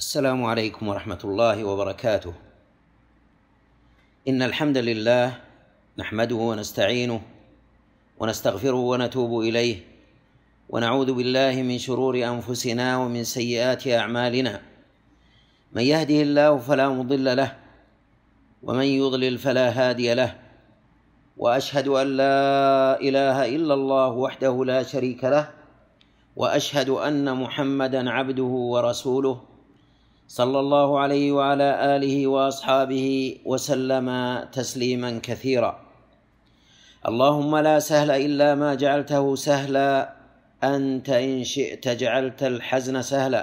السلام عليكم ورحمة الله وبركاته إن الحمد لله نحمده ونستعينه ونستغفره ونتوب إليه ونعوذ بالله من شرور أنفسنا ومن سيئات أعمالنا من يهده الله فلا مضل له ومن يضلل فلا هادي له وأشهد أن لا إله إلا الله وحده لا شريك له وأشهد أن محمدا عبده ورسوله صلى الله عليه وعلى اله واصحابه وسلم تسليما كثيرا اللهم لا سهل الا ما جعلته سهلا انت ان شئت جعلت الحزن سهلا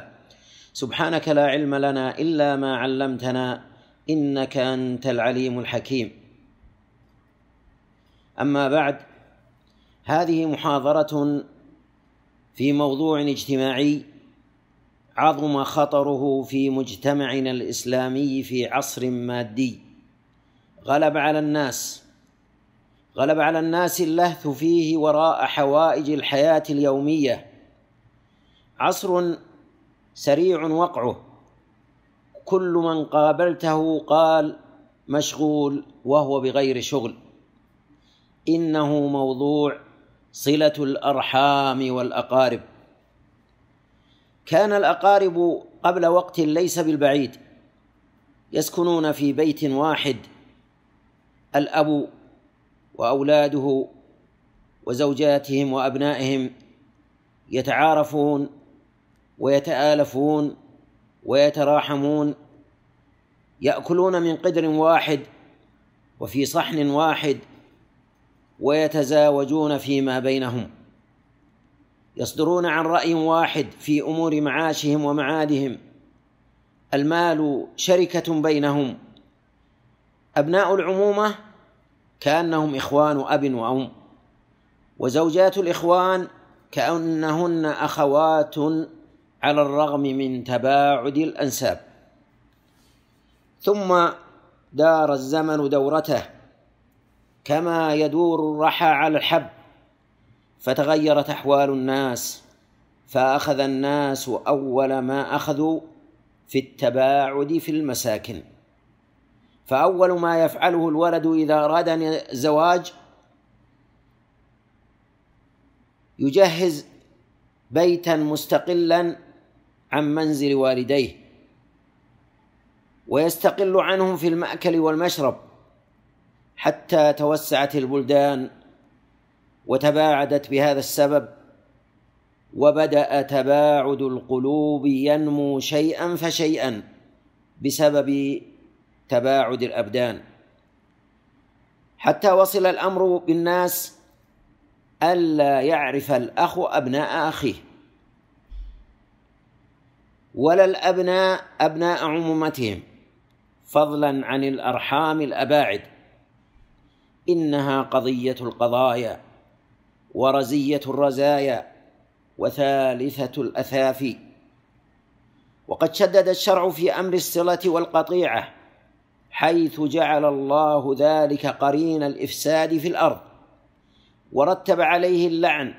سبحانك لا علم لنا الا ما علمتنا انك انت العليم الحكيم اما بعد هذه محاضره في موضوع اجتماعي عظم خطره في مجتمعنا الاسلامي في عصر مادي غلب على الناس غلب على الناس اللهث فيه وراء حوائج الحياه اليوميه عصر سريع وقعه كل من قابلته قال مشغول وهو بغير شغل انه موضوع صله الارحام والاقارب كان الأقارب قبل وقت ليس بالبعيد يسكنون في بيت واحد الأب وأولاده وزوجاتهم وأبنائهم يتعارفون ويتآلفون ويتراحمون يأكلون من قدر واحد وفي صحن واحد ويتزاوجون فيما بينهم يصدرون عن رأي واحد في أمور معاشهم ومعادهم المال شركة بينهم أبناء العمومة كأنهم إخوان أب وأم وزوجات الإخوان كأنهن أخوات على الرغم من تباعد الأنساب ثم دار الزمن دورته كما يدور الرحى على الحب فتغيرت أحوال الناس فأخذ الناس أول ما أخذوا في التباعد في المساكن فأول ما يفعله الولد إذا أراد زواج يجهز بيتا مستقلا عن منزل والديه ويستقل عنهم في المأكل والمشرب حتى توسعت البلدان وتباعدت بهذا السبب وبدا تباعد القلوب ينمو شيئا فشيئا بسبب تباعد الابدان حتى وصل الامر بالناس الا يعرف الاخ ابناء اخيه ولا الابناء ابناء عمومتهم فضلا عن الارحام الاباعد انها قضيه القضايا ورزية الرزايا وثالثة الأثافي وقد شدد الشرع في أمر الصلة والقطيعة حيث جعل الله ذلك قرين الإفساد في الأرض ورتب عليه اللعن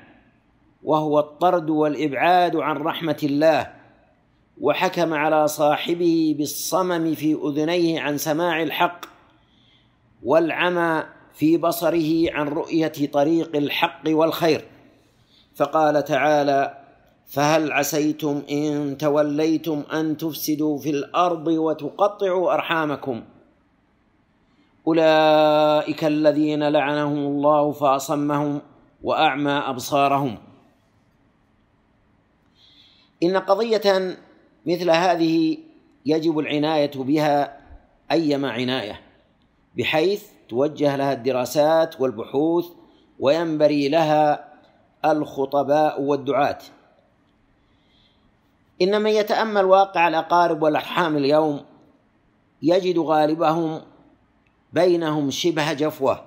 وهو الطرد والإبعاد عن رحمة الله وحكم على صاحبه بالصمم في أذنيه عن سماع الحق والعمى في بصره عن رؤية طريق الحق والخير فقال تعالى فهل عسيتم إن توليتم أن تفسدوا في الأرض وتقطعوا أرحامكم أولئك الذين لعنهم الله فأصمهم وأعمى أبصارهم إن قضية مثل هذه يجب العناية بها أيما عناية بحيث توجه لها الدراسات والبحوث وينبري لها الخطباء والدعاة إن من يتأمل واقع الأقارب والأرحام اليوم يجد غالبهم بينهم شبه جفوة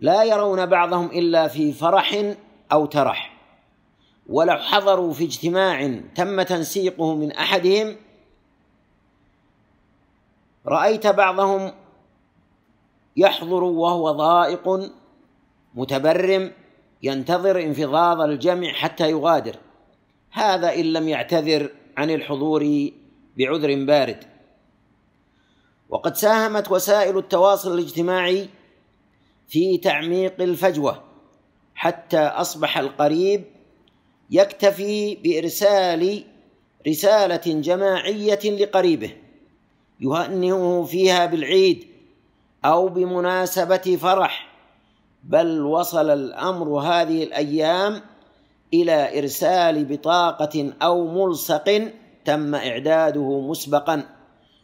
لا يرون بعضهم إلا في فرح أو ترح ولو حضروا في اجتماع تم تنسيقه من أحدهم رأيت بعضهم يحضر وهو ضائق متبرم ينتظر انفضاض الجمع حتى يغادر هذا ان لم يعتذر عن الحضور بعذر بارد وقد ساهمت وسائل التواصل الاجتماعي في تعميق الفجوه حتى اصبح القريب يكتفي بارسال رساله جماعيه لقريبه يهنئه فيها بالعيد أو بمناسبة فرح بل وصل الأمر هذه الأيام إلى إرسال بطاقة أو ملصق تم إعداده مسبقا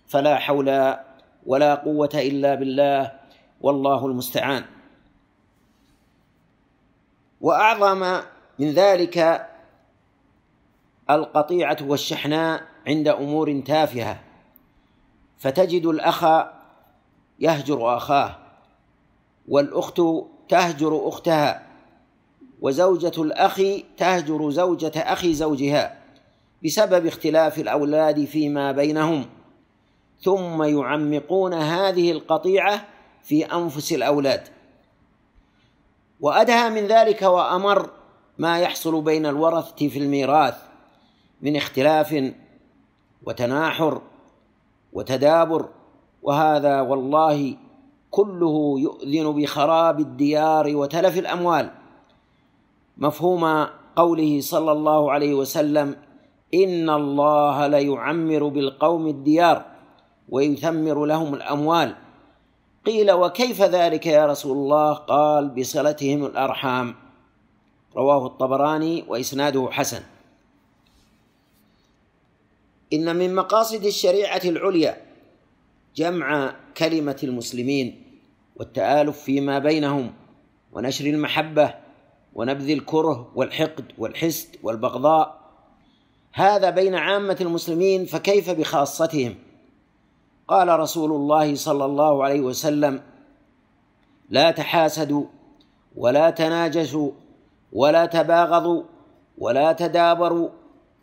فلا حول ولا قوة إلا بالله والله المستعان وأعظم من ذلك القطيعة والشحناء عند أمور تافهة فتجد الأخ يهجر أخاه والأخت تهجر أختها وزوجة الأخ تهجر زوجة أخي زوجها بسبب اختلاف الأولاد فيما بينهم ثم يعمقون هذه القطيعة في أنفس الأولاد وأدهى من ذلك وأمر ما يحصل بين الورثة في الميراث من اختلاف وتناحر وتدابر وهذا والله كله يؤذن بخراب الديار وتلف الاموال مفهوم قوله صلى الله عليه وسلم ان الله ليعمر بالقوم الديار ويثمر لهم الاموال قيل وكيف ذلك يا رسول الله قال بصلتهم الارحام رواه الطبراني واسناده حسن ان من مقاصد الشريعه العليا جمع كلمة المسلمين والتآلف فيما بينهم ونشر المحبة ونبذ الكره والحقد والحسد والبغضاء هذا بين عامة المسلمين فكيف بخاصتهم؟ قال رسول الله صلى الله عليه وسلم: لا تحاسدوا ولا تناجسوا ولا تباغضوا ولا تدابروا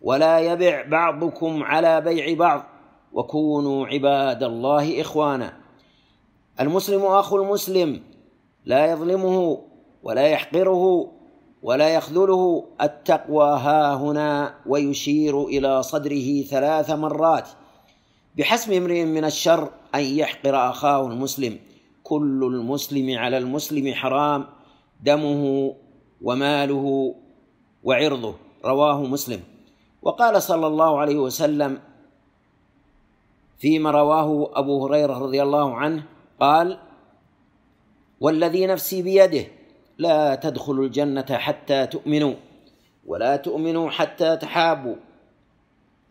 ولا يبع بعضكم على بيع بعض وكونوا عباد الله إخوانا المسلم أخو المسلم لا يظلمه ولا يحقره ولا يخذله التقوى ها هنا ويشير إلى صدره ثلاث مرات بحسم امرئ من الشر أن يحقر أخاه المسلم كل المسلم على المسلم حرام دمه وماله وعرضه رواه مسلم وقال صلى الله عليه وسلم فيما رواه أبو هريرة رضي الله عنه قال والذي نفسي بيده لا تدخلوا الجنة حتى تؤمنوا ولا تؤمنوا حتى تحابوا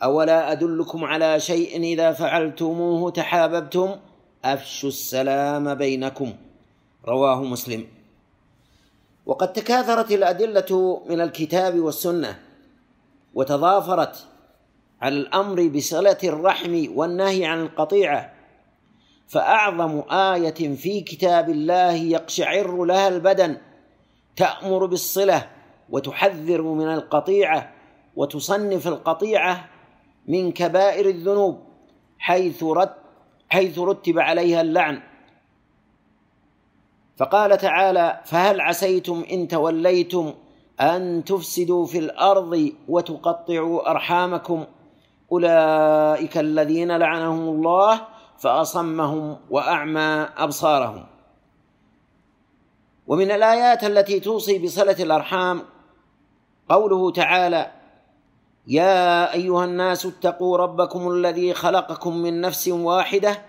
أولا أدلكم على شيء إذا فعلتموه تحاببتم أفشوا السلام بينكم رواه مسلم وقد تكاثرت الأدلة من الكتاب والسنة وتضافرت على الامر بصله الرحم والنهي عن القطيعه فاعظم ايه في كتاب الله يقشعر لها البدن تامر بالصله وتحذر من القطيعه وتصنف القطيعه من كبائر الذنوب حيث رت حيث رتب عليها اللعن فقال تعالى فهل عسيتم ان توليتم ان تفسدوا في الارض وتقطعوا ارحامكم أولئك الذين لعنهم الله فأصمهم وأعمى أبصارهم ومن الآيات التي توصي بصلة الأرحام قوله تعالى يا أيها الناس اتقوا ربكم الذي خلقكم من نفس واحدة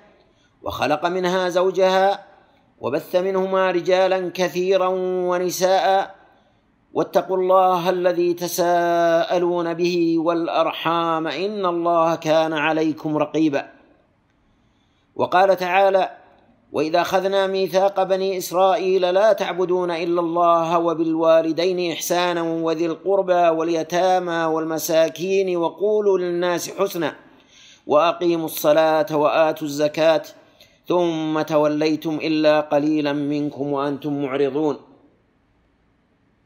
وخلق منها زوجها وبث منهما رجالا كثيرا ونساء واتقوا الله الذي تساءلون به والارحام ان الله كان عليكم رقيبا وقال تعالى واذا اخذنا ميثاق بني اسرائيل لا تعبدون الا الله وبالوالدين احسانا وذي القربى واليتامى والمساكين وقولوا للناس حسنا واقيموا الصلاه واتوا الزكاه ثم توليتم الا قليلا منكم وانتم معرضون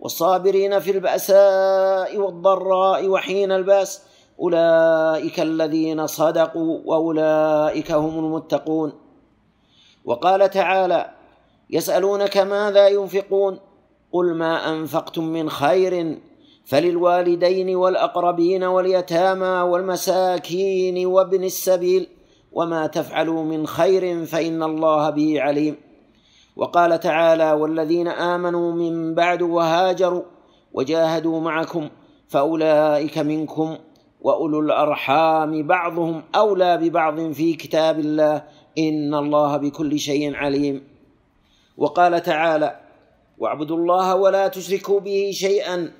والصابرين في البأساء والضراء وحين البأس أولئك الذين صدقوا وأولئك هم المتقون وقال تعالى يسألونك ماذا ينفقون قل ما أنفقتم من خير فللوالدين والأقربين واليتامى والمساكين وابن السبيل وما تفعلوا من خير فإن الله به عليم وقال تعالى والذين امنوا من بعد وهاجروا وجاهدوا معكم فاولئك منكم واولو الارحام بعضهم اولى ببعض في كتاب الله ان الله بكل شيء عليم وقال تعالى واعبدوا الله ولا تشركوا به شيئا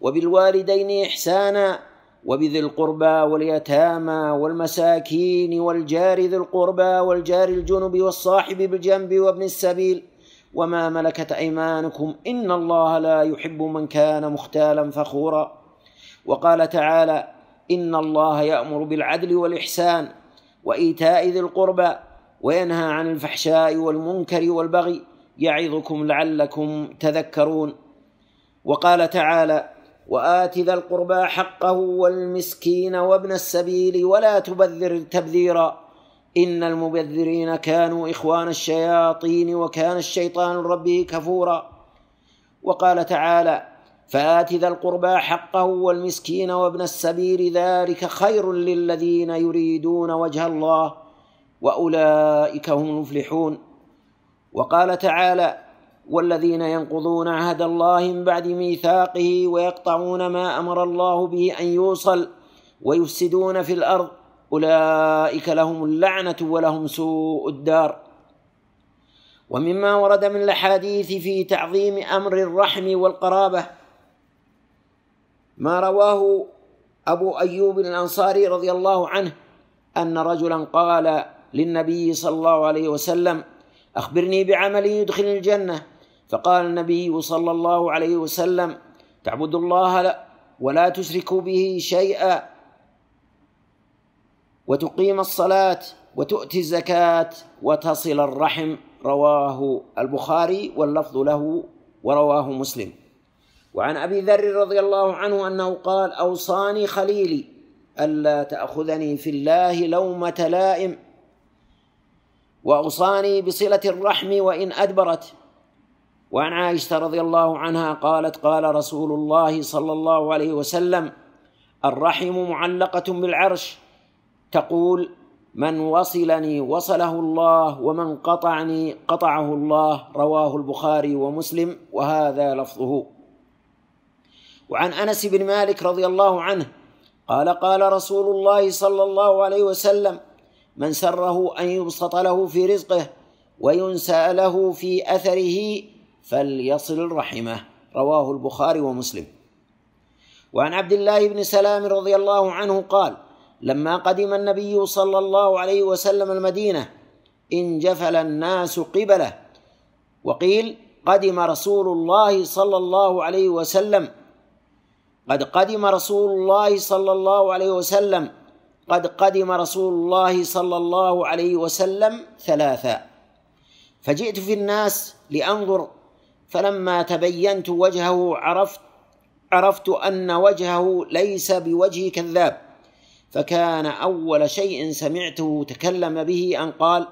وبالوالدين احسانا وبذي القربى واليتامى والمساكين والجار ذي القربى والجار الجنب والصاحب بالجنب وابن السبيل وما ملكت ايمانكم ان الله لا يحب من كان مختالا فخورا وقال تعالى ان الله يامر بالعدل والاحسان وايتاء ذي القربى وينهى عن الفحشاء والمنكر والبغي يعظكم لعلكم تذكرون وقال تعالى وآت ذا القربى حقه والمسكين وابن السبيل ولا تبذر تبذيرا إن المبذرين كانوا إخوان الشياطين وكان الشيطان ربه كفورا وقال تعالى فآت ذا القربى حقه والمسكين وابن السبيل ذلك خير للذين يريدون وجه الله وأولئك هم المفلحون وقال تعالى والذين ينقضون عهد الله من بعد ميثاقه ويقطعون ما امر الله به ان يوصل ويفسدون في الارض اولئك لهم اللعنه ولهم سوء الدار ومما ورد من الاحاديث في تعظيم امر الرحم والقرابه ما رواه ابو ايوب الانصاري رضي الله عنه ان رجلا قال للنبي صلى الله عليه وسلم اخبرني بعمل يدخل الجنه فقال النبي صلى الله عليه وسلم تعبدوا الله ولا تشركوا به شيئا وتقيم الصلاة وتؤتي الزكاة وتصل الرحم رواه البخاري واللفظ له ورواه مسلم وعن أبي ذر رضي الله عنه أنه قال أوصاني خليلي ألا تأخذني في الله لومة لائم وأوصاني بصلة الرحم وإن أدبرت وعن عائشه رضي الله عنها قالت قال رسول الله صلى الله عليه وسلم الرحم معلقه بالعرش تقول من وصلني وصله الله ومن قطعني قطعه الله رواه البخاري ومسلم وهذا لفظه وعن انس بن مالك رضي الله عنه قال قال رسول الله صلى الله عليه وسلم من سره ان يبسط له في رزقه وينسى له في اثره فليصل رحمه رواه البخاري ومسلم وعن عبد الله بن سلام رضي الله عنه قال لما قدم النبي صلى الله عليه وسلم المدينه انجفل الناس قبله وقيل قدم رسول الله صلى الله عليه وسلم قد قدم رسول الله صلى الله عليه وسلم قد قدم رسول الله صلى الله عليه وسلم ثلاثا فجئت في الناس لانظر فلما تبينت وجهه عرفت عرفت أن وجهه ليس بوجه كذاب فكان أول شيء سمعته تكلم به أن قال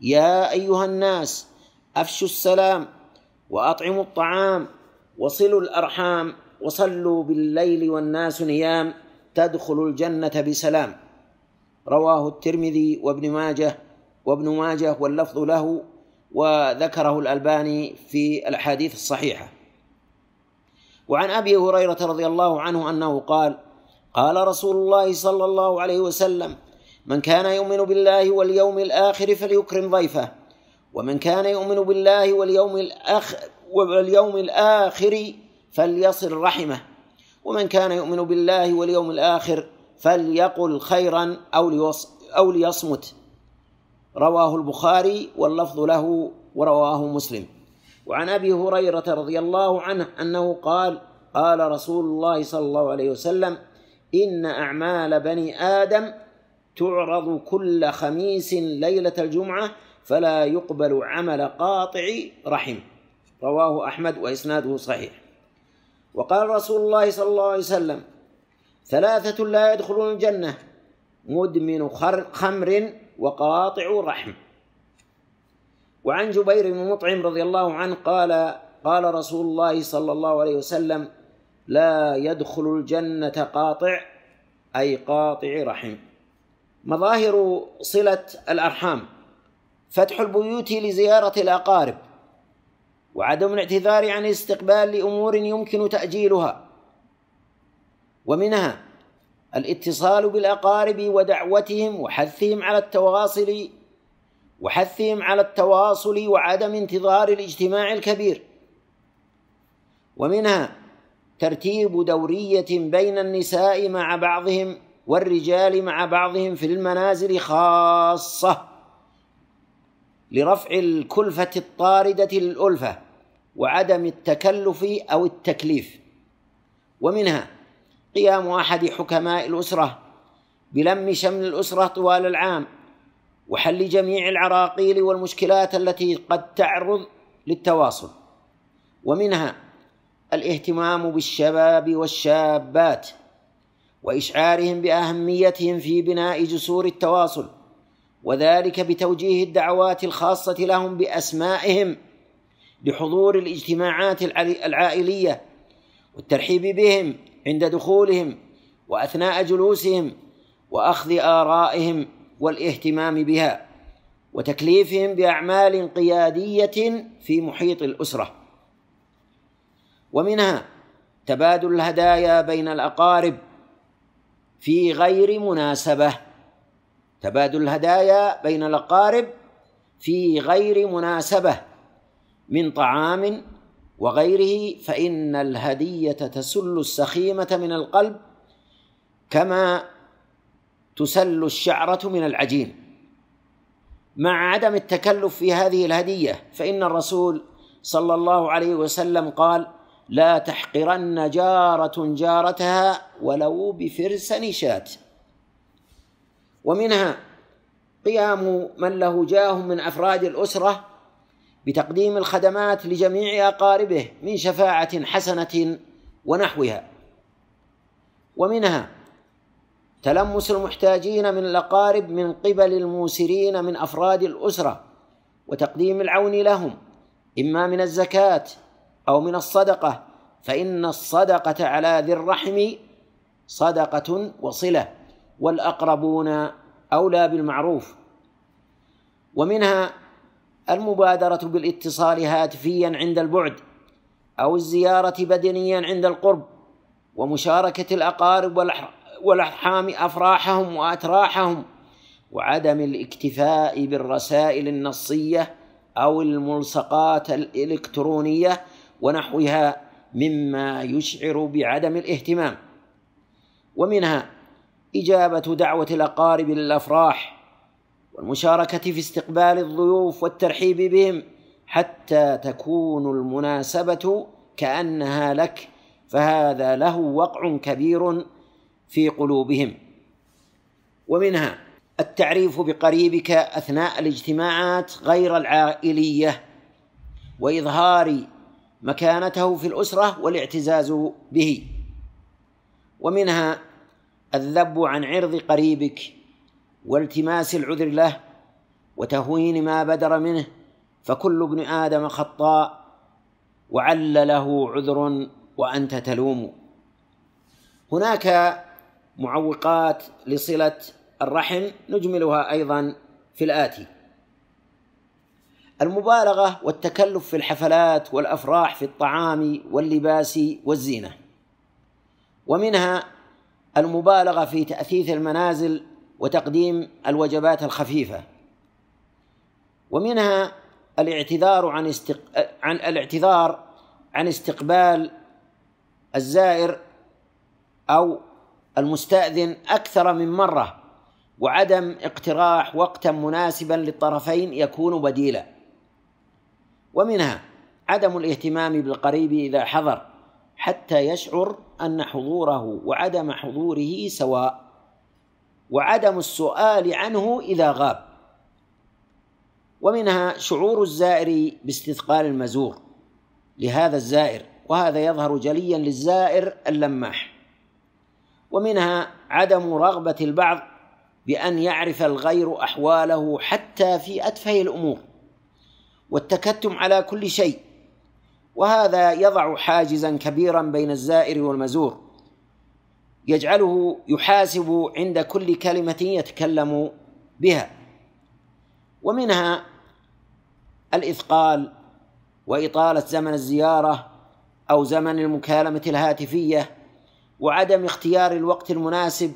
يا أيها الناس أفشوا السلام وأطعموا الطعام وصلوا الأرحام وصلوا بالليل والناس نيام تدخل الجنة بسلام رواه الترمذي وابن ماجه وابن ماجه واللفظ له وذكره الألباني في الأحاديث الصحيحة وعن أبي هريرة رضي الله عنه أنه قال قال رسول الله صلى الله عليه وسلم من كان يؤمن بالله واليوم الآخر فليكرم ضيفه ومن كان يؤمن بالله واليوم الآخر واليوم الآخر فليصل رحمه ومن كان يؤمن بالله واليوم الآخر فليقل خيرا أو أو ليصمت رواه البخاري واللفظ له ورواه مسلم وعن ابي هريره رضي الله عنه انه قال قال رسول الله صلى الله عليه وسلم ان اعمال بني ادم تعرض كل خميس ليله الجمعه فلا يقبل عمل قاطع رحم رواه احمد واسناده صحيح وقال رسول الله صلى الله عليه وسلم ثلاثه لا يدخلون الجنه مدمن خمر وقاطع رحم وعن جبير بن مطعم رضي الله عنه قال قال رسول الله صلى الله عليه وسلم لا يدخل الجنة قاطع أي قاطع رحم مظاهر صلة الأرحام فتح البيوت لزيارة الأقارب وعدم الاعتذار عن الاستقبال لأمور يمكن تأجيلها ومنها الاتصال بالأقارب ودعوتهم وحثهم على التواصل وحثهم على التواصل وعدم انتظار الاجتماع الكبير ومنها ترتيب دورية بين النساء مع بعضهم والرجال مع بعضهم في المنازل خاصة لرفع الكلفة الطاردة للألفة وعدم التكلف أو التكليف ومنها قيام أحد حكماء الأسرة بلم شمل الأسرة طوال العام وحل جميع العراقيل والمشكلات التي قد تعرض للتواصل ومنها الاهتمام بالشباب والشابات وإشعارهم بأهميتهم في بناء جسور التواصل وذلك بتوجيه الدعوات الخاصة لهم بأسمائهم لحضور الاجتماعات العائلية والترحيب بهم عند دخولهم واثناء جلوسهم واخذ ارائهم والاهتمام بها وتكليفهم باعمال قياديه في محيط الاسره ومنها تبادل الهدايا بين الاقارب في غير مناسبه تبادل الهدايا بين الاقارب في غير مناسبه من طعام وغيره فإن الهدية تسل السخيمة من القلب كما تسل الشعرة من العجين مع عدم التكلف في هذه الهدية فإن الرسول صلى الله عليه وسلم قال لا تحقرن جارة جارتها ولو بفرس نشاة ومنها قيام من له جاه من أفراد الأسرة بتقديم الخدمات لجميع أقاربه من شفاعة حسنة ونحوها ومنها تلمس المحتاجين من الأقارب من قبل الموسرين من أفراد الأسرة وتقديم العون لهم إما من الزكاة أو من الصدقة فإن الصدقة على ذي الرحم صدقة وصلة والأقربون أولى بالمعروف ومنها المبادرة بالاتصال هاتفيا عند البعد أو الزيارة بدنيا عند القرب ومشاركة الأقارب والأرحام أفراحهم وأتراحهم وعدم الاكتفاء بالرسائل النصية أو الملصقات الإلكترونية ونحوها مما يشعر بعدم الاهتمام ومنها إجابة دعوة الأقارب للأفراح والمشاركة في استقبال الضيوف والترحيب بهم حتى تكون المناسبة كأنها لك فهذا له وقع كبير في قلوبهم ومنها التعريف بقريبك أثناء الاجتماعات غير العائلية وإظهار مكانته في الأسرة والاعتزاز به ومنها الذب عن عرض قريبك والتماس العذر له وتهوين ما بدر منه فكل ابن آدم خطاء وعل له عذر وأنت تلوم هناك معوقات لصلة الرحم نجملها أيضا في الآتي المبالغة والتكلف في الحفلات والأفراح في الطعام واللباس والزينة ومنها المبالغة في تأثيث المنازل وتقديم الوجبات الخفيفة ومنها الاعتذار عن استق... عن الاعتذار عن استقبال الزائر أو المستأذن أكثر من مرة وعدم اقتراح وقتا مناسبا للطرفين يكون بديلا ومنها عدم الاهتمام بالقريب إذا حضر حتى يشعر أن حضوره وعدم حضوره سواء وعدم السؤال عنه إذا غاب ومنها شعور الزائر باستثقال المزور لهذا الزائر وهذا يظهر جليا للزائر اللماح ومنها عدم رغبة البعض بأن يعرف الغير أحواله حتى في أتفه الأمور والتكتم على كل شيء وهذا يضع حاجزا كبيرا بين الزائر والمزور يجعله يحاسب عند كل كلمة يتكلم بها ومنها الإثقال وإطالة زمن الزيارة أو زمن المكالمة الهاتفية وعدم اختيار الوقت المناسب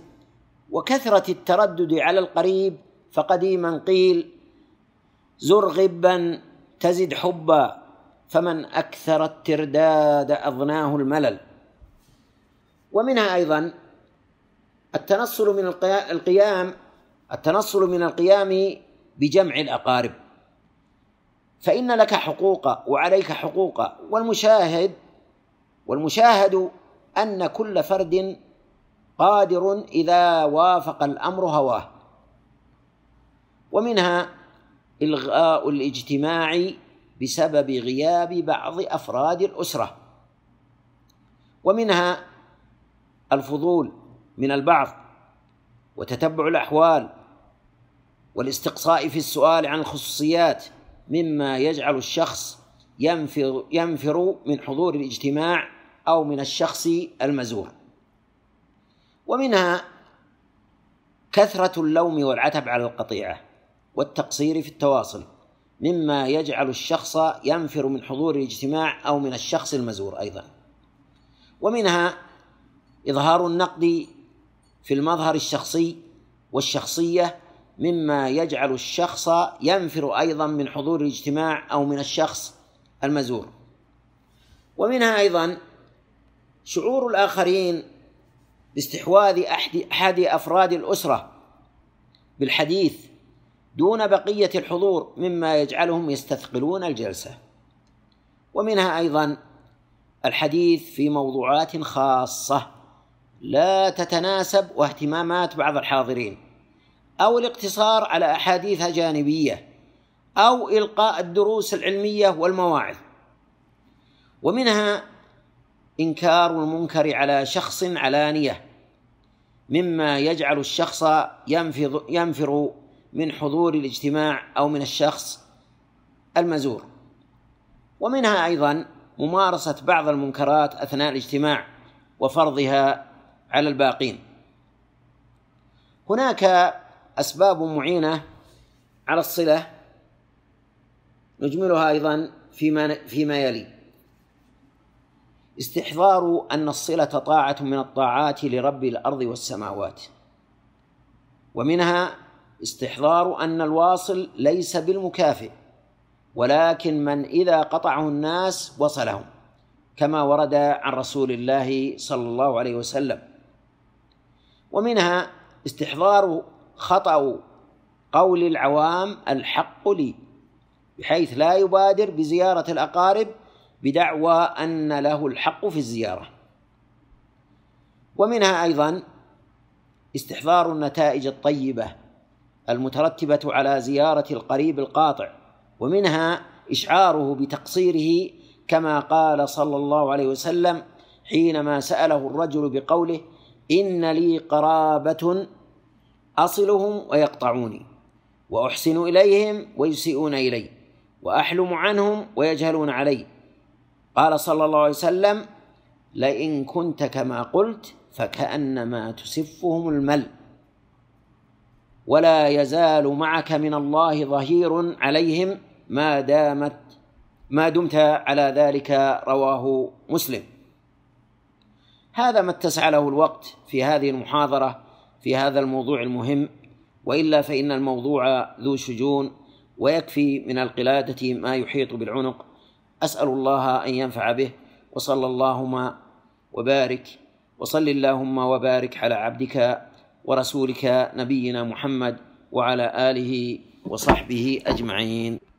وكثرة التردد على القريب فقديما قيل زر غبا تزد حبا فمن أكثر الترداد أضناه الملل ومنها أيضا التنصل من القيام التنصل من القيام بجمع الأقارب فإن لك حقوق وعليك حقوق والمشاهد والمشاهد أن كل فرد قادر إذا وافق الأمر هواه ومنها إلغاء الاجتماع بسبب غياب بعض أفراد الأسرة ومنها الفضول من البعض وتتبع الأحوال والاستقصاء في السؤال عن الخصوصيات مما يجعل الشخص ينفر, ينفر من حضور الاجتماع أو من الشخص المزور ومنها كثرة اللوم والعتب على القطيعة والتقصير في التواصل مما يجعل الشخص ينفر من حضور الاجتماع أو من الشخص المزور أيضا ومنها إظهار النقد في المظهر الشخصي والشخصية مما يجعل الشخص ينفر أيضا من حضور الاجتماع أو من الشخص المزور ومنها أيضا شعور الآخرين باستحواذ أحد أفراد الأسرة بالحديث دون بقية الحضور مما يجعلهم يستثقلون الجلسة ومنها أيضا الحديث في موضوعات خاصة لا تتناسب واهتمامات بعض الحاضرين أو الاقتصار على أحاديث جانبية أو إلقاء الدروس العلمية والمواعظ ومنها إنكار المنكر على شخص علانية مما يجعل الشخص ينفر, ينفر من حضور الاجتماع أو من الشخص المزور ومنها أيضا ممارسة بعض المنكرات أثناء الاجتماع وفرضها على الباقين هناك أسباب معينة على الصلة نجملها أيضا فيما فيما يلي استحضار أن الصلة طاعة من الطاعات لرب الأرض والسماوات ومنها استحضار أن الواصل ليس بالمكافئ ولكن من إذا قطعه الناس وصلهم كما ورد عن رسول الله صلى الله عليه وسلم ومنها استحضار خطأ قول العوام الحق لي بحيث لا يبادر بزيارة الأقارب بدعوى أن له الحق في الزيارة ومنها أيضا استحضار النتائج الطيبة المترتبة على زيارة القريب القاطع ومنها إشعاره بتقصيره كما قال صلى الله عليه وسلم حينما سأله الرجل بقوله إن لي قرابة أصلهم ويقطعوني وأحسن إليهم ويسيئون إلي وأحلم عنهم ويجهلون علي قال صلى الله عليه وسلم لئن كنت كما قلت فكأنما تسفهم المل ولا يزال معك من الله ظهير عليهم ما دامت ما دمت على ذلك رواه مسلم هذا ما اتسع له الوقت في هذه المحاضرة في هذا الموضوع المهم وإلا فإن الموضوع ذو شجون ويكفي من القلادة ما يحيط بالعنق أسأل الله أن ينفع به وصلى اللهم وبارك وصل اللهم وبارك على عبدك ورسولك نبينا محمد وعلى آله وصحبه أجمعين